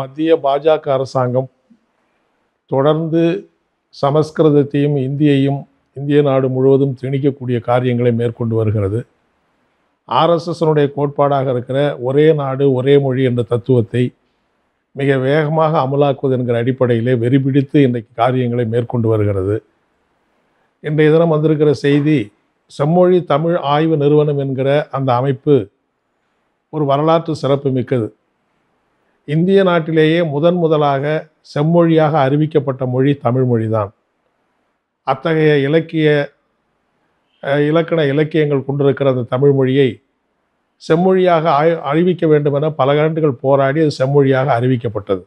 மத்திய பாஜக அரசாங்கம் தொடர்ந்து சமஸ்கிருதத்தையும் இந்தியையும் இந்திய நாடு முழுவதும் திணிக்கக்கூடிய காரியங்களை மேற்கொண்டு வருகிறது ஆர்எஸ்எஸ்னுடைய கோட்பாடாக இருக்கிற ஒரே நாடு ஒரே மொழி என்ற தத்துவத்தை மிக வேகமாக அமலாக்குவது என்கிற அடிப்படையிலே வெறிபிடித்து இன்றைக்கு காரியங்களை மேற்கொண்டு வருகிறது இன்றைய தினம் வந்திருக்கிற செய்தி செம்மொழி தமிழ் ஆய்வு நிறுவனம் என்கிற அந்த அமைப்பு ஒரு வரலாற்று சிறப்பு மிக்கது இந்திய நாட்டிலேயே முதன் முதலாக செம்மொழியாக அறிவிக்கப்பட்ட மொழி தமிழ்மொழி தான் அத்தகைய இலக்கிய இலக்கண இலக்கியங்கள் கொண்டிருக்கிற அந்த தமிழ்மொழியை செம்மொழியாக அறிவிக்க வேண்டும் என பல ஆண்டுகள் போராடி அது செம்மொழியாக அறிவிக்கப்பட்டது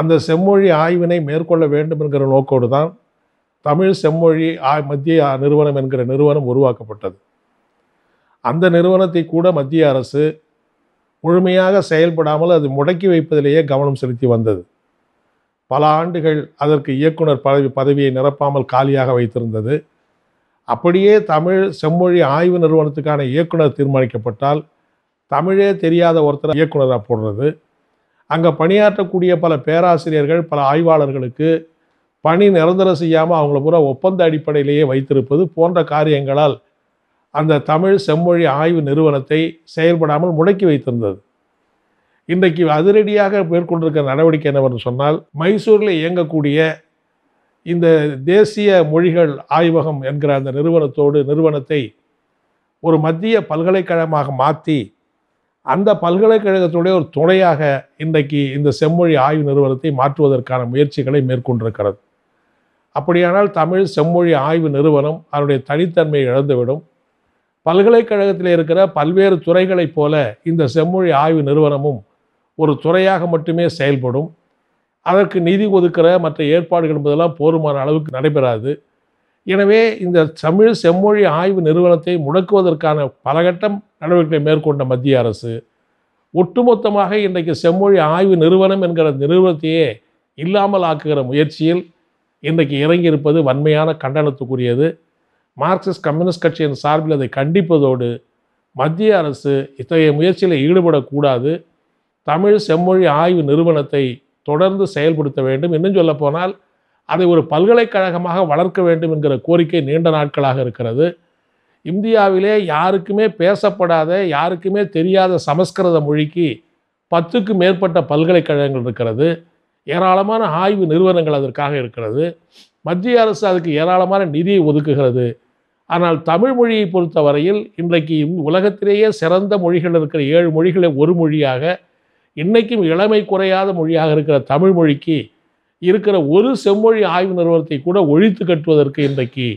அந்த செம்மொழி ஆய்வினை மேற்கொள்ள வேண்டும் என்கிற நோக்கோடு தான் தமிழ் செம்மொழி மத்திய நிறுவனம் என்கிற நிறுவனம் உருவாக்கப்பட்டது அந்த நிறுவனத்தை கூட மத்திய அரசு முழுமையாக செயல்படாமல் அது முடக்கி வைப்பதிலேயே கவனம் செலுத்தி வந்தது பல ஆண்டுகள் அதற்கு இயக்குனர் பதவி பதவியை நிரப்பாமல் காலியாக வைத்திருந்தது அப்படியே தமிழ் செம்மொழி ஆய்வு நிறுவனத்துக்கான இயக்குனர் தீர்மானிக்கப்பட்டால் தமிழே தெரியாத ஒருத்தர் இயக்குனராக போடுறது அங்கே பணியாற்றக்கூடிய பல பேராசிரியர்கள் பல ஆய்வாளர்களுக்கு பணி நிரந்தரம் செய்யாமல் அவங்கள பூரா ஒப்பந்த அடிப்படையிலேயே வைத்திருப்பது போன்ற காரியங்களால் அந்த தமிழ் செம்மொழி ஆய்வு நிறுவனத்தை செயல்படாமல் முடக்கி வைத்திருந்தது இன்றைக்கு அதிரடியாக மேற்கொண்டிருக்கிற நடவடிக்கை என்னவென்று சொன்னால் மைசூரில் இயங்கக்கூடிய இந்த தேசிய மொழிகள் ஆய்வகம் என்கிற அந்த நிறுவனத்தோடு நிறுவனத்தை ஒரு மத்திய பல்கலைக்கழகமாக மாற்றி அந்த பல்கலைக்கழகத்துடைய ஒரு துணையாக இன்றைக்கு இந்த செம்மொழி ஆய்வு நிறுவனத்தை மாற்றுவதற்கான முயற்சிகளை மேற்கொண்டிருக்கிறது அப்படியானால் தமிழ் செம்மொழி ஆய்வு நிறுவனம் அதனுடைய தனித்தன்மையை இழந்துவிடும் பல்கலைக்கழகத்தில் இருக்கிற பல்வேறு துறைகளைப் போல இந்த செம்மொழி ஆய்வு நிறுவனமும் ஒரு துறையாக மட்டுமே செயல்படும் அதற்கு நிதி ஒதுக்கிற மற்ற ஏற்பாடுகள் என்பதெல்லாம் போதுமான அளவுக்கு நடைபெறாது எனவே இந்த தமிழ் செம்மொழி ஆய்வு நிறுவனத்தை முடக்குவதற்கான பலகட்டம் நடவடிக்கை மேற்கொண்ட மத்திய அரசு ஒட்டுமொத்தமாக இன்றைக்கு செம்மொழி ஆய்வு நிறுவனம் என்கிற நிறுவனத்தையே இல்லாமல் ஆக்குகிற முயற்சியில் இன்றைக்கு இறங்கியிருப்பது வன்மையான கண்டனத்துக்குரியது மார்க்சிஸ்ட் கம்யூனிஸ்ட் கட்சியின் சார்பில் அதை கண்டிப்பதோடு மத்திய அரசு இத்தகைய முயற்சியில் ஈடுபடக்கூடாது தமிழ் செம்மொழி ஆய்வு நிறுவனத்தை தொடர்ந்து செயல்படுத்த வேண்டும் இன்னும் சொல்லப்போனால் அதை ஒரு பல்கலைக்கழகமாக வளர்க்க வேண்டும் என்கிற கோரிக்கை நீண்ட நாட்களாக இருக்கிறது இந்தியாவிலே யாருக்குமே பேசப்படாத யாருக்குமே தெரியாத சமஸ்கிருத மொழிக்கு பத்துக்கு மேற்பட்ட பல்கலைக்கழகங்கள் இருக்கிறது ஏராளமான ஆய்வு நிறுவனங்கள் அதற்காக இருக்கிறது மத்திய அரசு அதுக்கு ஏராளமான நிதியை ஒதுக்குகிறது ஆனால் தமிழ் மொழியை பொறுத்தவரையில் இன்றைக்கு உலகத்திலேயே சிறந்த மொழிகள் இருக்கிற ஏழு மொழிகளை ஒரு மொழியாக இன்றைக்கும் இளமை குறையாத மொழியாக இருக்கிற தமிழ் மொழிக்கு இருக்கிற ஒரு செம்மொழி ஆய்வு நிறுவனத்தை கூட ஒழித்து கட்டுவதற்கு இன்றைக்கு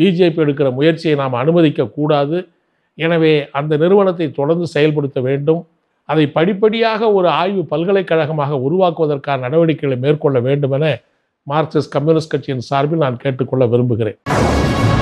பிஜேபி எடுக்கிற முயற்சியை நாம் அனுமதிக்க கூடாது எனவே அந்த நிறுவனத்தை தொடர்ந்து செயல்படுத்த வேண்டும் அதை படிப்படியாக ஒரு ஆய்வு பல்கலைக்கழகமாக உருவாக்குவதற்கான நடவடிக்கைகளை மேற்கொள்ள வேண்டும் என மார்க்சிஸ்ட் கம்யூனிஸ்ட் கட்சியின் சார்பில் நான் கேட்டுக்கொள்ள விரும்புகிறேன்